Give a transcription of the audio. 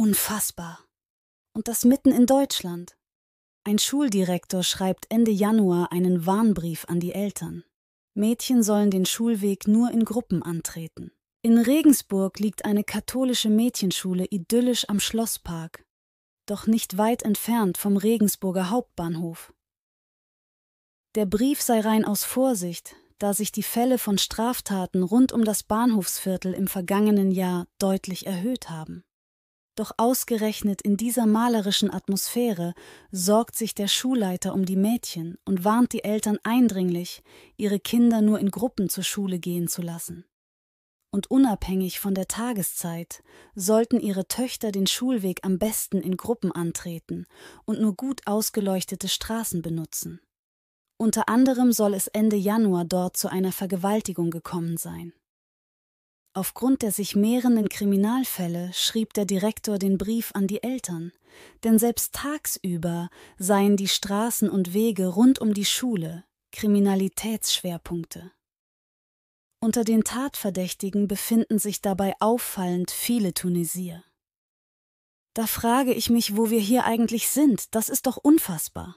Unfassbar. Und das mitten in Deutschland. Ein Schuldirektor schreibt Ende Januar einen Warnbrief an die Eltern. Mädchen sollen den Schulweg nur in Gruppen antreten. In Regensburg liegt eine katholische Mädchenschule idyllisch am Schlosspark, doch nicht weit entfernt vom Regensburger Hauptbahnhof. Der Brief sei rein aus Vorsicht, da sich die Fälle von Straftaten rund um das Bahnhofsviertel im vergangenen Jahr deutlich erhöht haben. Doch ausgerechnet in dieser malerischen Atmosphäre sorgt sich der Schulleiter um die Mädchen und warnt die Eltern eindringlich, ihre Kinder nur in Gruppen zur Schule gehen zu lassen. Und unabhängig von der Tageszeit sollten ihre Töchter den Schulweg am besten in Gruppen antreten und nur gut ausgeleuchtete Straßen benutzen. Unter anderem soll es Ende Januar dort zu einer Vergewaltigung gekommen sein Aufgrund der sich mehrenden Kriminalfälle schrieb der Direktor den Brief an die Eltern, denn selbst tagsüber seien die Straßen und Wege rund um die Schule Kriminalitätsschwerpunkte. Unter den Tatverdächtigen befinden sich dabei auffallend viele Tunesier. Da frage ich mich, wo wir hier eigentlich sind, das ist doch unfassbar.